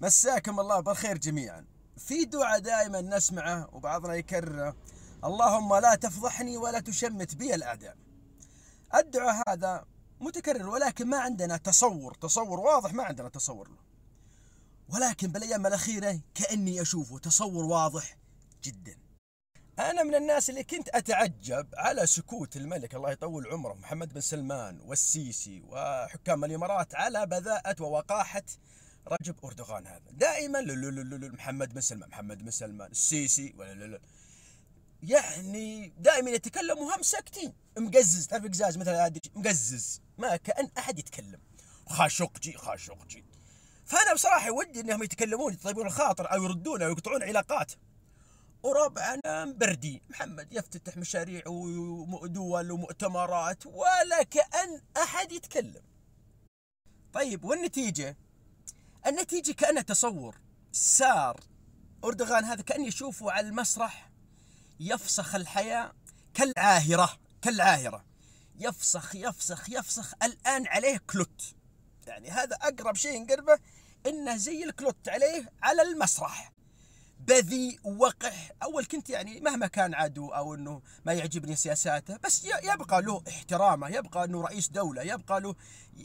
مساكم الله بالخير جميعا في دعاء دائما نسمعه وبعضنا يكرره اللهم لا تفضحني ولا تشمت بي الأعداء الدعاء هذا متكرر ولكن ما عندنا تصور تصور واضح ما عندنا تصور له ولكن بالأيام الأخيرة كأني أشوفه تصور واضح جدا أنا من الناس اللي كنت أتعجب على سكوت الملك الله يطول عمره محمد بن سلمان والسيسي وحكام الإمارات على بذاءة ووقاحة رجب أردوغان هذا دائما محمد بن سلمان محمد بن سلمان السيسي يعني دائما يتكلم وهم ساكتين مقزز تعرف قزاز مثلا مقزز ما كأن أحد يتكلم خاشقجي خاشقجي فأنا بصراحة ودي أنهم يتكلمون يطيبون الخاطر أو يردون أو يقطعون علاقات وربعنا بردي محمد يفتتح مشاريع ودول ومؤتمرات ولا كأن أحد يتكلم طيب والنتيجة النتيجة كأنها تصور سار أردوغان هذا كأني أشوفه على المسرح يفسخ الحياة كالعاهرة كالعاهرة يفسخ يفسخ يفسخ الآن عليه كلوت يعني هذا أقرب شيء نقربه إنه زي الكلوت عليه على المسرح بذيء وقح أول كنت يعني مهما كان عدو أو أنه ما يعجبني سياساته بس يبقى له احترامه يبقى أنه رئيس دولة يبقى له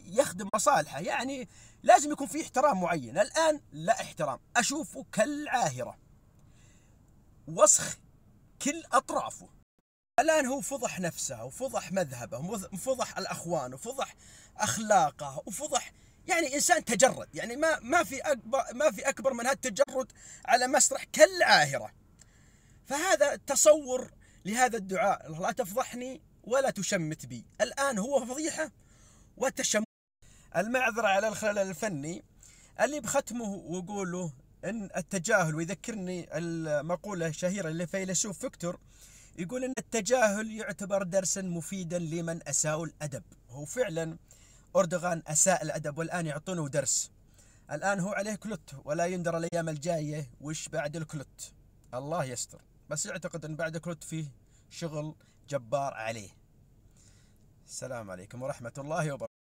يخدم مصالحه يعني لازم يكون في احترام معين الآن لا احترام أشوفه كالعاهرة وسخ كل أطرافه الآن هو فضح نفسه وفضح مذهبه وفضح الأخوان وفضح أخلاقه وفضح يعني انسان تجرد يعني ما ما في اكبر ما في اكبر من هالتجرد على مسرح كالعاهره فهذا تصور لهذا الدعاء لا تفضحني ولا تشمت بي الان هو فضيحه وتشمت المعذره على الخلل الفني اللي بختمه وقوله ان التجاهل ويذكرني المقوله الشهيره للفيلسوف فيكتور يقول ان التجاهل يعتبر درسا مفيدا لمن اساءوا الادب هو فعلا أردوغان أساء الأدب والآن يعطونه درس الآن هو عليه كلوت ولا يندر الأيام الجاية وش بعد الكلوت الله يستر بس يعتقد أن بعد كلوت فيه شغل جبار عليه السلام عليكم ورحمة الله وبركاته